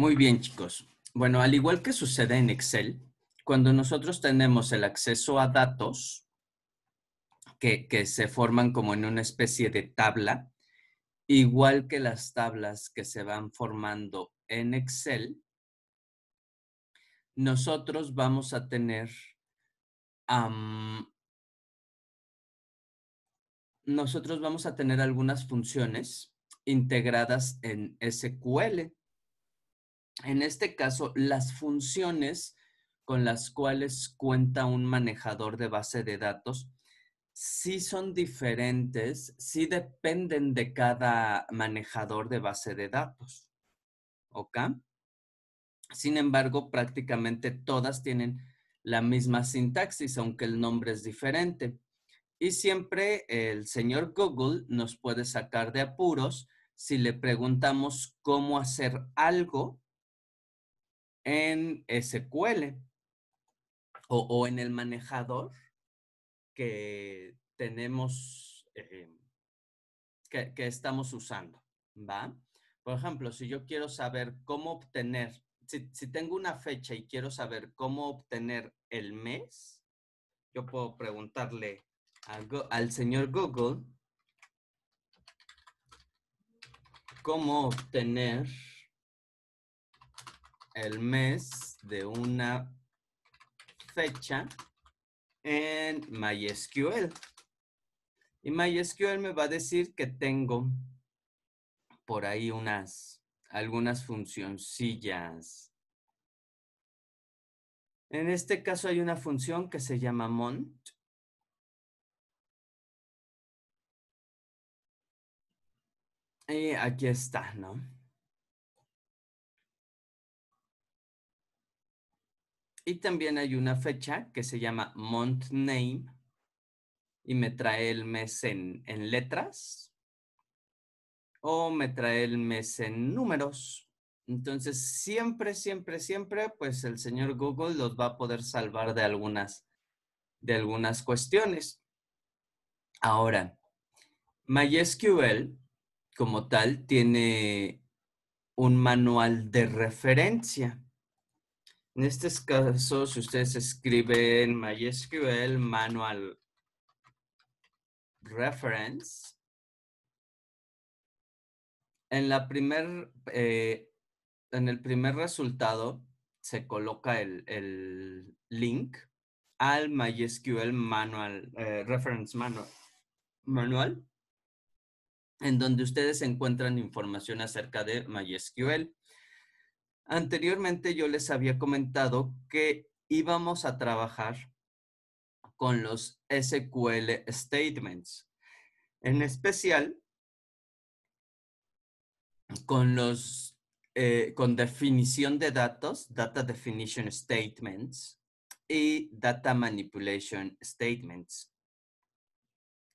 Muy bien, chicos. Bueno, al igual que sucede en Excel, cuando nosotros tenemos el acceso a datos que, se forman como en una especie de tabla, igual que las tablas que se van formando en Excel, nosotros vamos a tener, nosotros vamos a tener algunas funciones integradas en SQL en este caso, las funciones con las cuales cuenta un manejador de base de datos sí son diferentes, sí dependen de cada manejador de base de datos. ¿Ok? Sin embargo, prácticamente todas tienen la misma sintaxis, aunque el nombre es diferente. Y siempre el señor Google nos puede sacar de apuros si le preguntamos cómo hacer algo en eh, SQL o, en el manejador que tenemos, eh, que, estamos usando, ¿va? Por ejemplo, si yo quiero saber cómo obtener, si, si tengo una fecha y quiero saber cómo obtener el mes, yo puedo preguntarle al señor Google cómo obtener el mes de una fecha en MySQL. Y MySQL me va a decir que tengo por ahí unas, algunas funcioncillas. En este caso hay una función que se llama mont. Y aquí está, ¿no? Y también hay una fecha que se llama month name y me trae el mes en, letras o me trae el mes en números. Entonces, siempre, siempre, siempre, pues el señor Google los va a poder salvar de algunas, de algunas cuestiones. Ahora, MySQL como tal tiene un manual de referencia. En este caso, si ustedes escriben MySQL Manual Reference, en, la primer, eh, en el primer resultado se coloca el, link al MySQL Manual, eh, Reference Manual, manual, en donde ustedes encuentran información acerca de MySQL. Anteriormente yo les había comentado que íbamos a trabajar con los SQL statements, en especial con los eh, con definición de datos, data definition statements y data manipulation statements.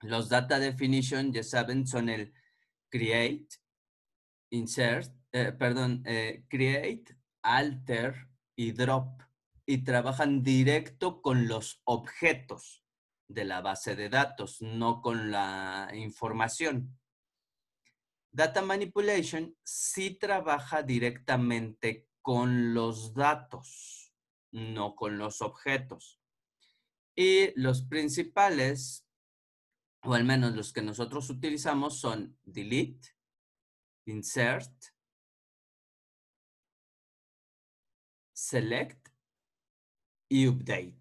Los data definition, ya saben, son el create, insert, eh, perdón, eh, create, alter y drop y trabajan directo con los objetos de la base de datos, no con la información. Data Manipulation sí trabaja directamente con los datos, no con los objetos. Y los principales, o al menos los que nosotros utilizamos, son delete, insert, select y update.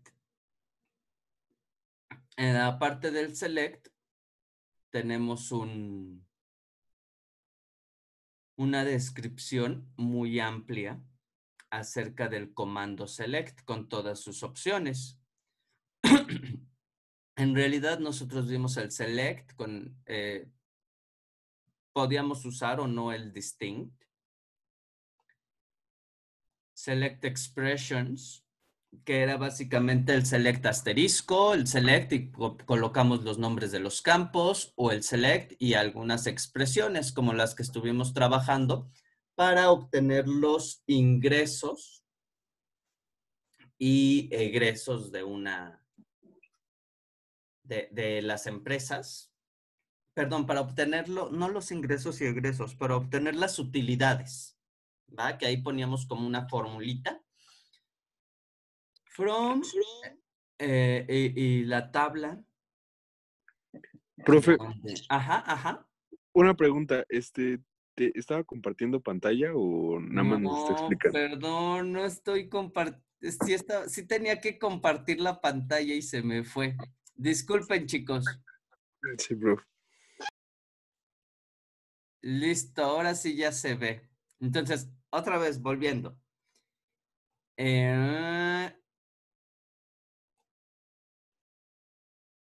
En la parte del select tenemos un, una descripción muy amplia acerca del comando select con todas sus opciones. en realidad nosotros vimos el select con, eh, podíamos usar o no el distinct. Select expressions, que era básicamente el select asterisco, el select y colocamos los nombres de los campos o el select y algunas expresiones como las que estuvimos trabajando para obtener los ingresos y egresos de una de, de las empresas perdón, para obtenerlo, no los ingresos y egresos, para obtener las utilidades, ¿va? Que ahí poníamos como una formulita. From eh, y, la tabla. Profe. ajá, ajá. Una pregunta, este, ¿te estaba compartiendo pantalla o nada más no, está explicando? Perdón, no estoy compartiendo. sí tenía que compartir la pantalla y se me fue. Disculpen, chicos. Sí, profe. Listo, ahora sí ya se ve. Entonces, otra vez, volviendo. Eh,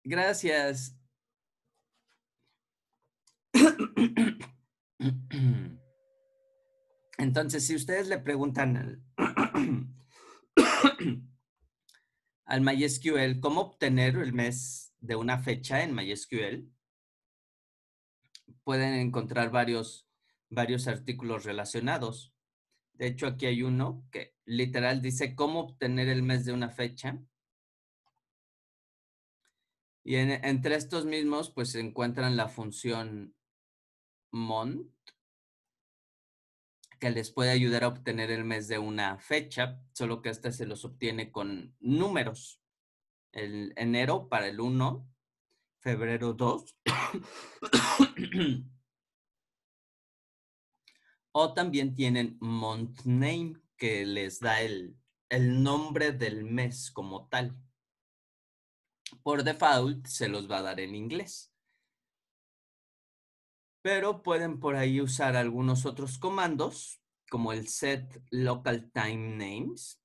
gracias. Entonces, si ustedes le preguntan al, al MySQL cómo obtener el mes de una fecha en MySQL, pueden encontrar varios, varios artículos relacionados. De hecho, aquí hay uno que literal dice cómo obtener el mes de una fecha. Y entre estos mismos, pues se encuentran la función mont, que les puede ayudar a obtener el mes de una fecha, solo que este se los obtiene con números. El enero para el 1, febrero 2. o también tienen month name, que les da el, nombre del mes como tal. Por default se los va a dar en inglés. Pero pueden por ahí usar algunos otros comandos, como el set local time names,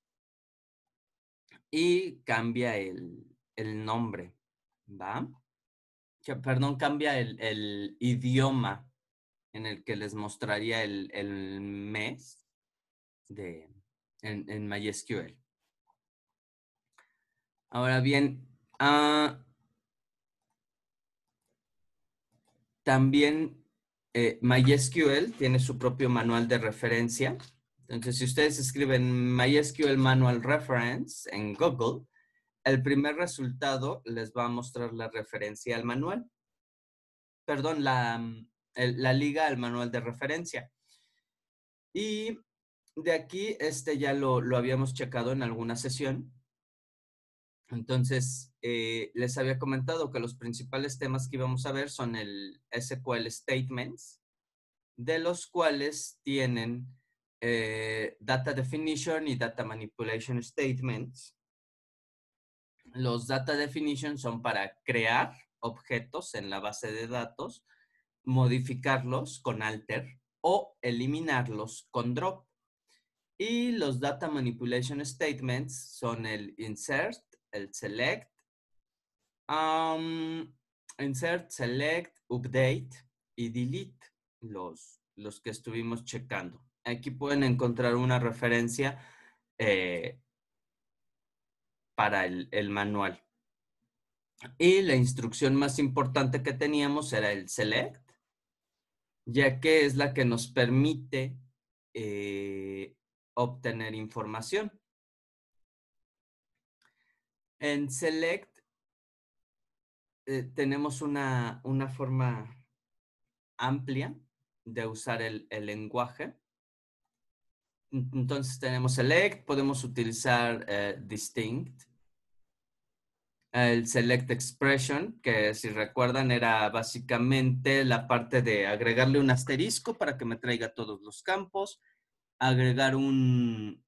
y cambia el, el nombre, ¿va? perdón, cambia el, idioma en el que les mostraría el, mes de, en, MySQL. Ahora bien, ah, también eh, MySQL tiene su propio manual de referencia. Entonces, si ustedes escriben MySQL Manual Reference en Google, el primer resultado les va a mostrar la referencia al manual, perdón, la, mm, la liga al manual de referencia. Y de aquí, este ya lo, lo habíamos checado en alguna sesión. Entonces, eh, les había comentado que los principales temas que íbamos a ver son el SQL Statements, de los cuales tienen eh, Data Definition y Data Manipulation Statements. Los data Definition son para crear objetos en la base de datos, modificarlos con alter o eliminarlos con drop. Y los data manipulation statements son el insert, el select, um, insert, select, update y delete, los, los que estuvimos checando. Aquí pueden encontrar una referencia eh, para el, manual. Y la instrucción más importante que teníamos era el select, ya que es la que nos permite eh, obtener información. En select eh, tenemos una, forma amplia de usar el lenguaje. Entonces tenemos select, podemos utilizar eh, distinct. El select expression, que si recuerdan era básicamente la parte de agregarle un asterisco para que me traiga todos los campos, agregar un,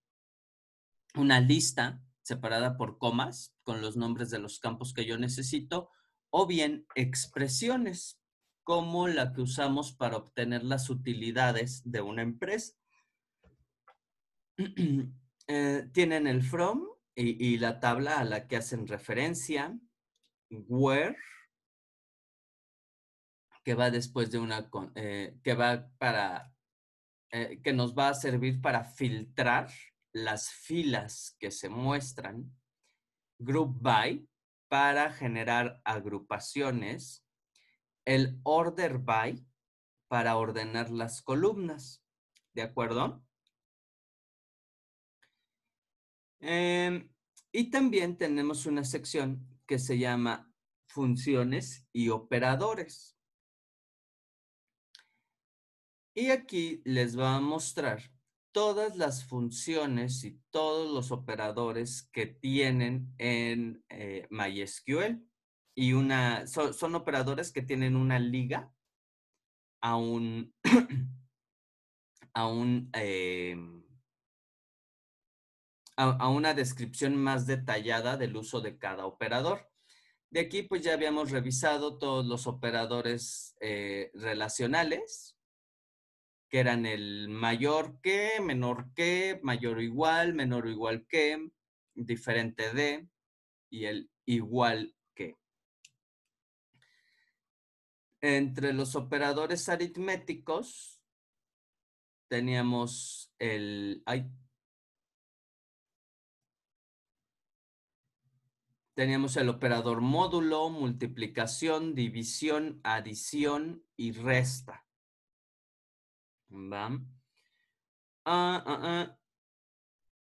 una lista separada por comas con los nombres de los campos que yo necesito, o bien expresiones como la que usamos para obtener las utilidades de una empresa. Eh, tienen el from y, la tabla a la que hacen referencia, where, que va después de una, eh, que va para, eh, que nos va a servir para filtrar las filas que se muestran. Group by, para generar agrupaciones. El order by, para ordenar las columnas. ¿De acuerdo? Em, y también tenemos una sección que se llama funciones y operadores. Y aquí les va a mostrar todas las funciones y todos los operadores que tienen en eh, MySQL. Y una, son operadores que tienen una liga a un, a un em, a, una descripción más detallada del uso de cada operador. De aquí, pues ya habíamos revisado todos los operadores eh, relacionales, que eran el mayor que, menor que, mayor o igual, menor o igual que, diferente de y el igual que. Entre los operadores aritméticos teníamos el... Teníamos el operador módulo, multiplicación, división, adición y resta. Ah, ah, ah.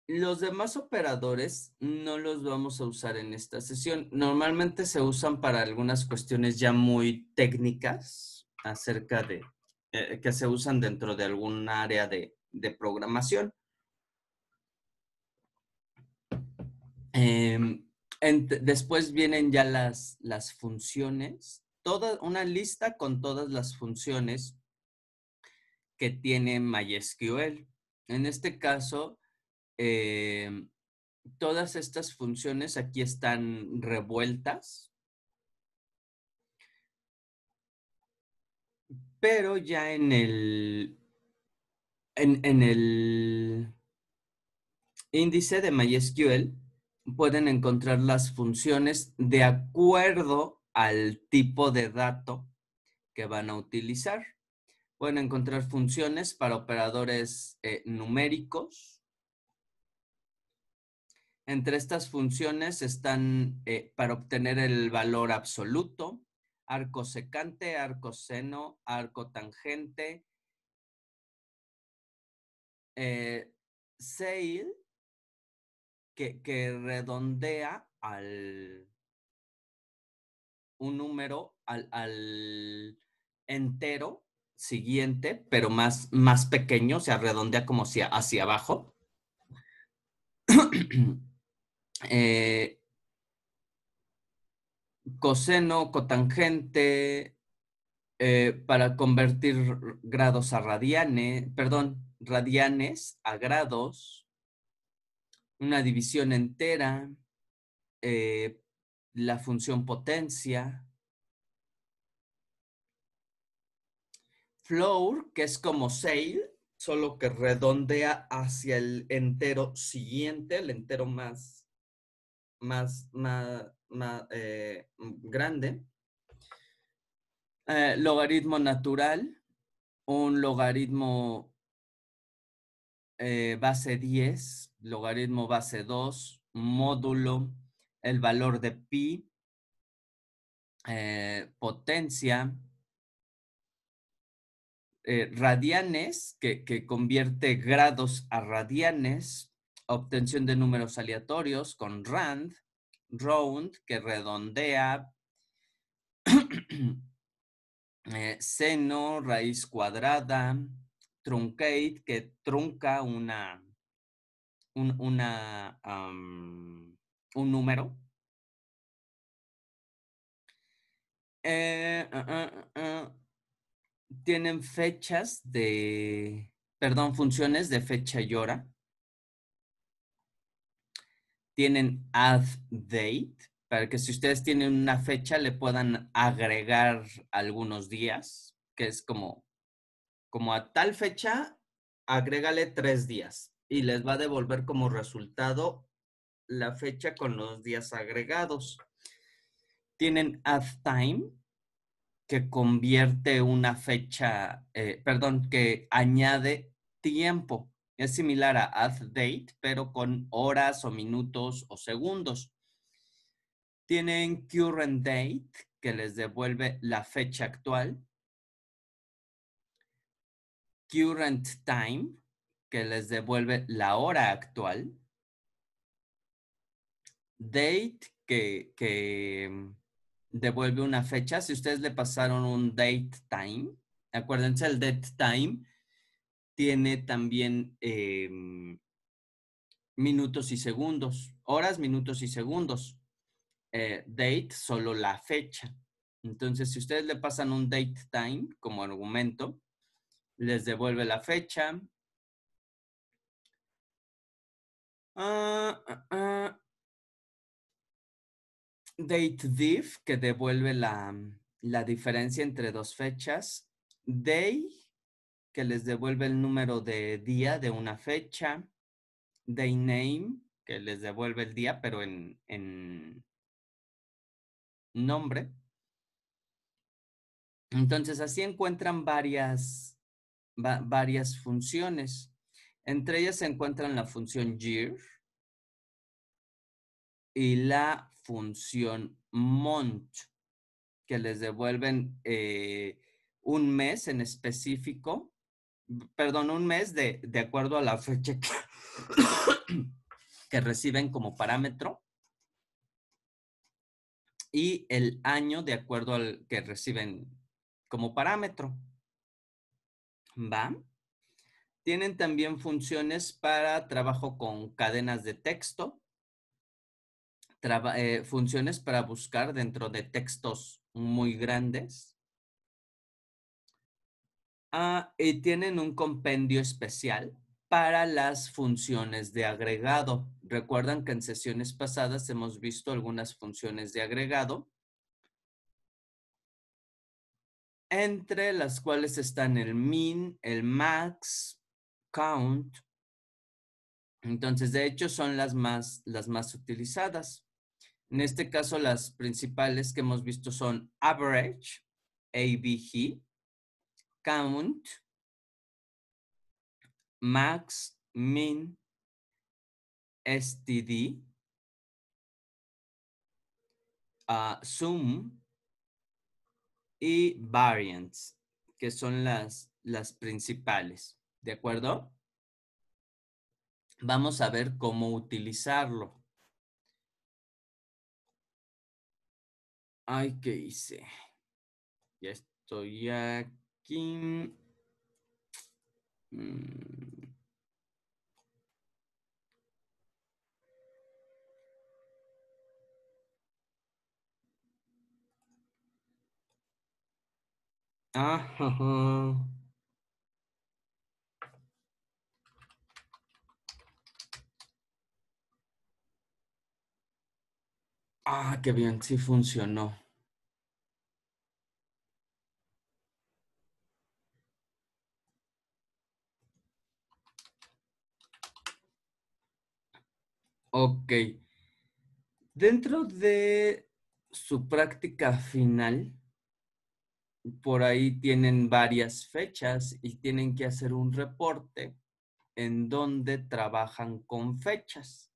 Los demás operadores no los vamos a usar en esta sesión. Normalmente se usan para algunas cuestiones ya muy técnicas acerca de eh, que se usan dentro de algún área de, programación. Em, después vienen ya las, las funciones, toda una lista con todas las funciones que tiene MySQL. En este caso, eh, todas estas funciones aquí están revueltas, pero ya en el, en el índice de MySQL, pueden encontrar las funciones de acuerdo al tipo de dato que van a utilizar. Pueden encontrar funciones para operadores eh, numéricos. Entre estas funciones están eh, para obtener el valor absoluto, arco secante, arco seno, arco tangente, eh, que, redondea al un número al, entero siguiente, pero más, más pequeño, o sea, redondea como hacia, hacia abajo. Eh, coseno, cotangente, eh, para convertir grados a radianes, perdón, radianes a grados una división entera, eh, la función potencia, floor, que es como sail, solo que redondea hacia el entero siguiente, el entero más, más, eh, grande. Eh, logaritmo natural, un logaritmo base 10 logaritmo base 2, módulo, el valor de pi, eh, potencia, eh, radianes, que, convierte grados a radianes, obtención de números aleatorios con rand, round, que redondea, eh, seno, raíz cuadrada, truncate, que trunca una un, una, un número. Eh, ah, ah, ah, tienen fechas de, perdón, funciones de fecha y hora. Tienen add date, para que si ustedes tienen una fecha le puedan agregar algunos días, que es como, como a tal fecha, agrégale tres días, y les va a devolver como resultado la fecha con los días agregados. Tienen Add Time, que convierte una fecha, eh, perdón, que añade tiempo. Es similar a add date, pero con horas o minutos o segundos. Tienen current date, que les devuelve la fecha actual. Current time, que les devuelve la hora actual. Date, que, mm, devuelve una fecha. Si ustedes le pasaron un date time, acuérdense, el date time tiene también eh, mm, minutos y segundos, horas, minutos y segundos. Eh, date, solo la fecha. Entonces, si ustedes le pasan un date time como argumento, les devuelve la fecha, DateDiv, ah, ah, ah. Date que devuelve mm, la, diferencia entre dos fechas. Day, que les devuelve el número de día de una fecha. Day name, que les devuelve el día, pero en, en nombre. Entonces, así encuentran varias, varias funciones. Entre ellas se encuentran la función year y la función month, que les devuelven eh, un mes en específico, perdón, un mes de, de acuerdo a la fecha que, que reciben como parámetro y el año de acuerdo al que reciben como parámetro. ¿Va? Tienen también funciones para trabajo con cadenas de texto, eh, funciones para buscar dentro de textos muy grandes. Ah, y tienen un compendio especial para las funciones de agregado. Recuerdan que en sesiones pasadas hemos visto algunas funciones de agregado, entre las cuales están el min, el max, count. Entonces, de hecho, son las más, las más utilizadas. En este caso, las principales que hemos visto son average, ABG, count, max, min, std, uh, ah, sum y variance, que son las, las principales. ¿De acuerdo? Vamos a ver cómo utilizarlo. Ay, ¿qué hice? Ya estoy aquí. Ah, Ajá. Ah, qué bien, sí funcionó. Ok. Dentro de su práctica final, por ahí tienen varias fechas y tienen que hacer un reporte en donde trabajan con fechas.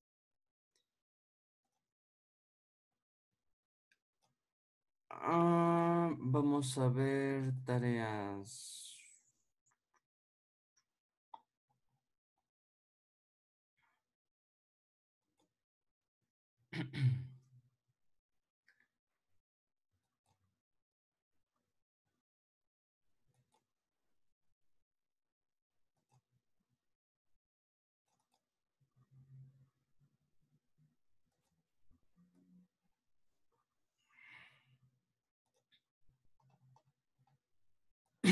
Ah, vamos a ver tareas. Mm,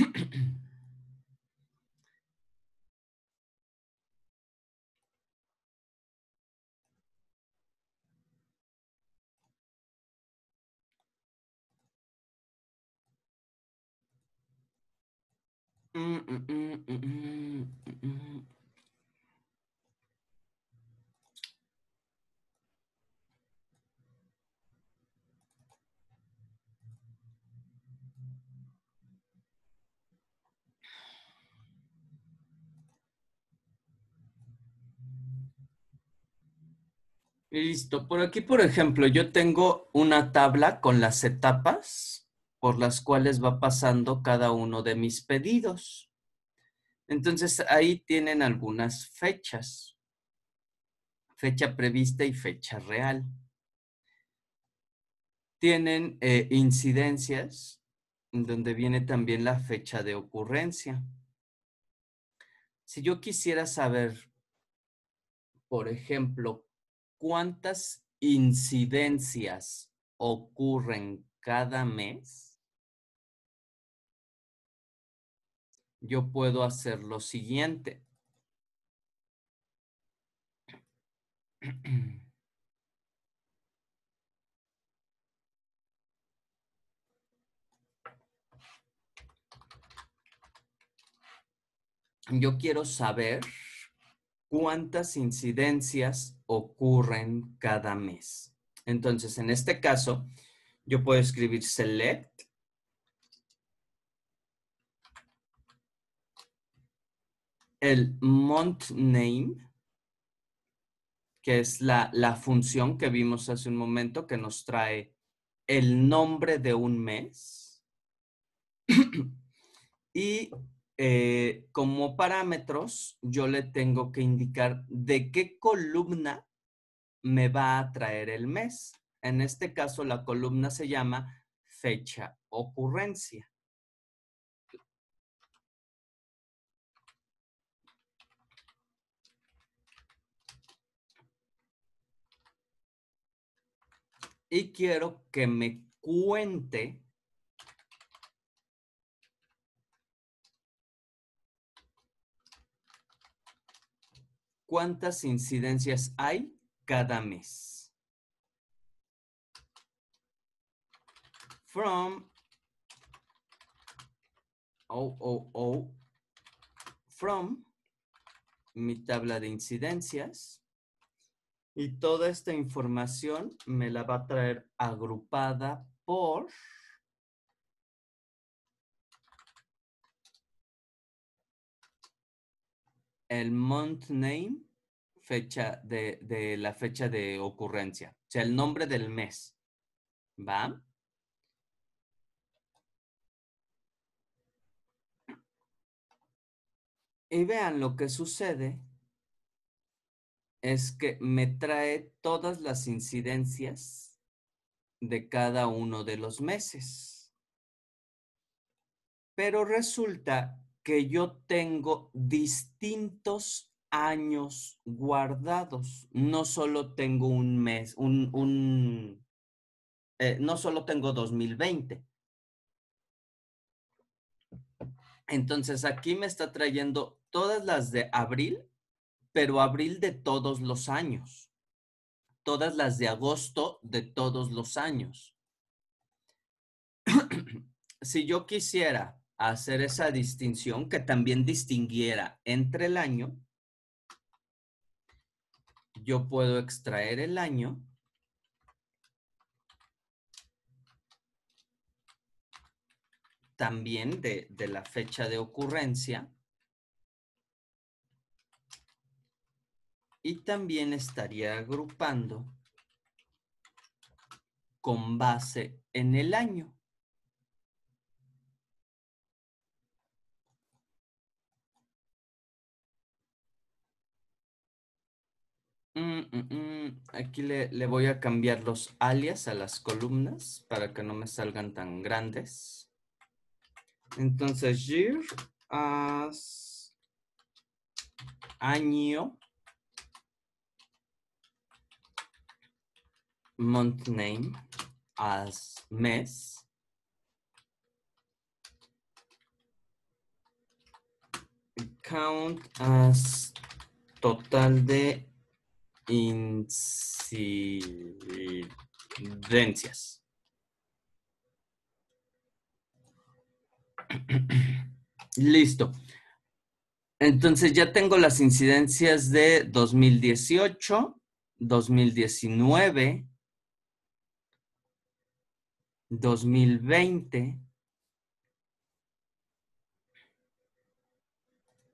mm, mm, Listo. Por aquí, por ejemplo, yo tengo una tabla con las etapas por las cuales va pasando cada uno de mis pedidos. Entonces, ahí tienen algunas fechas. Fecha prevista y fecha real. Tienen eh, incidencias, donde viene también la fecha de ocurrencia. Si yo quisiera saber, por ejemplo, ¿cuántas incidencias ocurren cada mes? Yo puedo hacer lo siguiente. Yo quiero saber cuántas incidencias ocurren cada mes. Entonces, en este caso, yo puedo escribir select el month name, que es la, la, función que vimos hace un momento que nos trae el nombre de un mes. y eh, como parámetros, yo le tengo que indicar de qué columna me va a traer el mes. En este caso, la columna se llama fecha ocurrencia. Y quiero que me cuente ¿Cuántas incidencias hay cada mes? From oh, from mi tabla de incidencias y toda esta información me la va a traer agrupada por el month name, fecha de, de la fecha de ocurrencia, o sea, el nombre del mes. ¿Va? Y vean lo que sucede es que me trae todas las incidencias de cada uno de los meses. Pero resulta que yo tengo distintos años guardados. No solo tengo un mes, un, un eh, no solo tengo 2020. Entonces aquí me está trayendo todas las de abril, pero abril de todos los años. Todas las de agosto de todos los años. si yo quisiera hacer esa distinción que también distinguiera entre el año. Yo puedo extraer el año. También de, la fecha de ocurrencia. Y también estaría agrupando con base en el año. Aquí le, voy a cambiar los alias a las columnas para que no me salgan tan grandes. Entonces, year as año month name as mes count as total de incidencias. Listo. Entonces ya tengo las incidencias de 2018, 2019, 2020,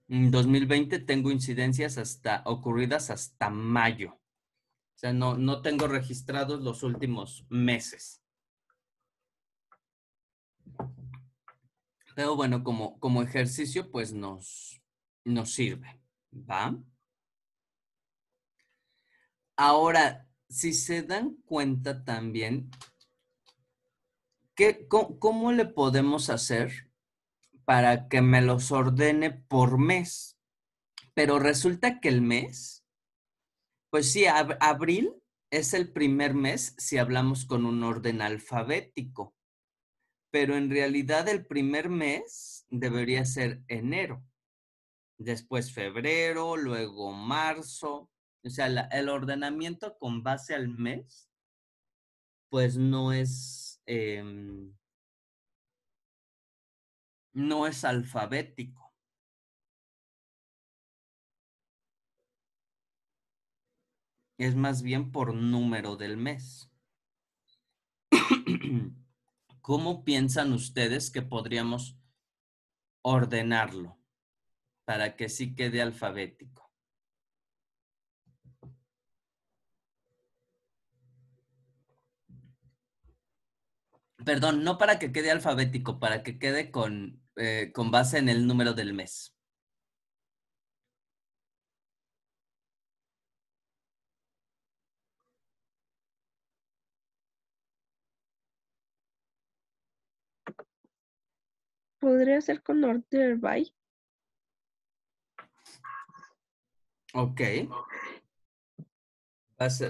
En 2020 tengo incidencias hasta ocurridas hasta mayo. O sea, no, no tengo registrados los últimos meses. Pero bueno, como, como ejercicio, pues nos, nos sirve. ¿Va? Ahora, si se dan cuenta también, cómo, le podemos hacer para que me los ordene por mes. Pero resulta que el mes, pues sí, abril es el primer mes si hablamos con un orden alfabético, pero en realidad el primer mes debería ser enero, después febrero, luego marzo, o sea, el ordenamiento con base al mes, pues no es, em, no es alfabético. Es más bien por número del mes. ¿Cómo piensan ustedes que podríamos ordenarlo para que sí quede alfabético? perdón, no para que quede alfabético, para que quede con eh, con base en el número del mes. podría ser con order by. Ok.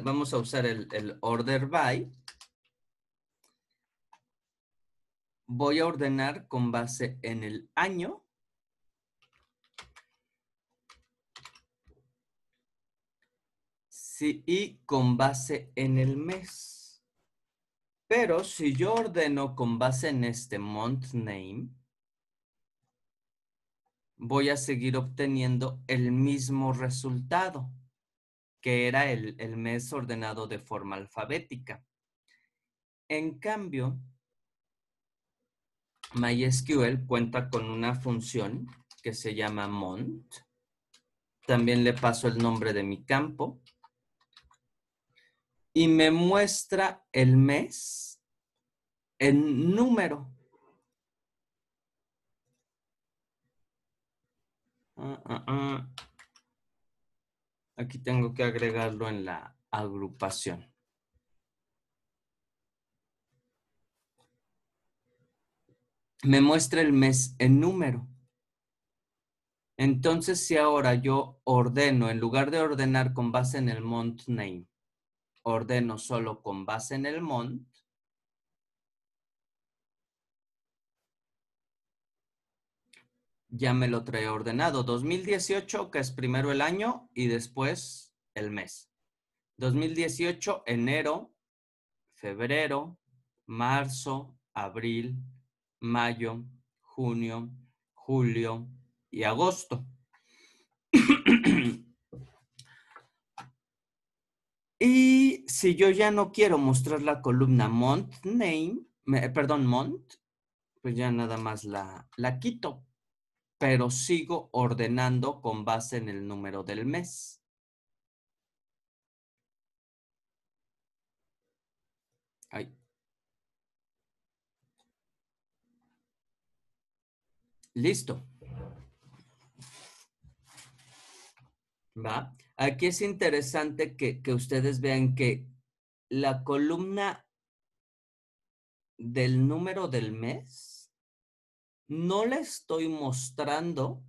Vamos a usar el, el order by. voy a ordenar con base en el año. Sí, y con base en el mes. Pero si yo ordeno con base en este month name, voy a seguir obteniendo el mismo resultado, que era el, el mes ordenado de forma alfabética. En cambio, MySQL cuenta con una función que se llama mont. También le paso el nombre de mi campo. Y me muestra el mes en número. Ah, ah, ah. Aquí tengo que agregarlo en la agrupación. me muestra el mes en número. Entonces, si ahora yo ordeno, en lugar de ordenar con base en el month name, ordeno solo con base en el month, ya me lo trae ordenado. 2018, que es primero el año y después el mes. 2018, enero, febrero, marzo, abril, mayo, junio, julio y agosto. y si yo ya no quiero mostrar la columna month name, perdón, month, pues ya nada más la, la quito, pero sigo ordenando con base en el número del mes. Ay, Listo. ¿Va? Aquí es interesante que, que ustedes vean que la columna del número del mes no le estoy mostrando